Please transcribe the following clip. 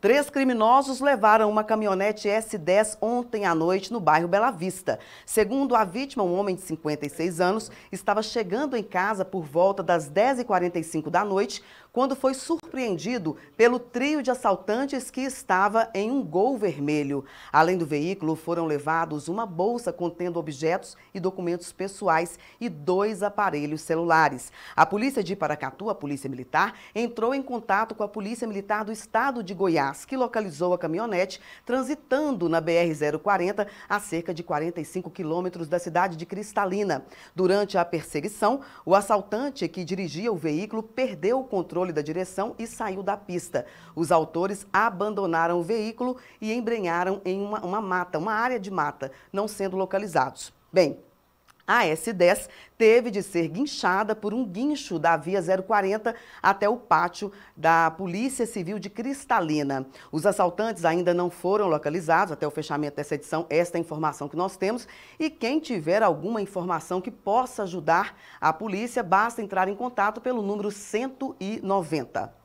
Três criminosos levaram uma caminhonete S10 ontem à noite no bairro Bela Vista. Segundo a vítima, um homem de 56 anos, estava chegando em casa por volta das 10h45 da noite, quando foi surpreendido surpreendido pelo trio de assaltantes que estava em um gol vermelho. Além do veículo, foram levados uma bolsa contendo objetos e documentos pessoais e dois aparelhos celulares. A polícia de Paracatu, a polícia militar, entrou em contato com a polícia militar do estado de Goiás, que localizou a caminhonete transitando na BR-040 a cerca de 45 quilômetros da cidade de Cristalina. Durante a perseguição, o assaltante que dirigia o veículo perdeu o controle da direção e saiu da pista. Os autores abandonaram o veículo e embrenharam em uma, uma mata, uma área de mata, não sendo localizados. Bem, a S10 teve de ser guinchada por um guincho da via 040 até o pátio da Polícia Civil de Cristalina. Os assaltantes ainda não foram localizados até o fechamento dessa edição, esta é a informação que nós temos. E quem tiver alguma informação que possa ajudar a polícia, basta entrar em contato pelo número 190.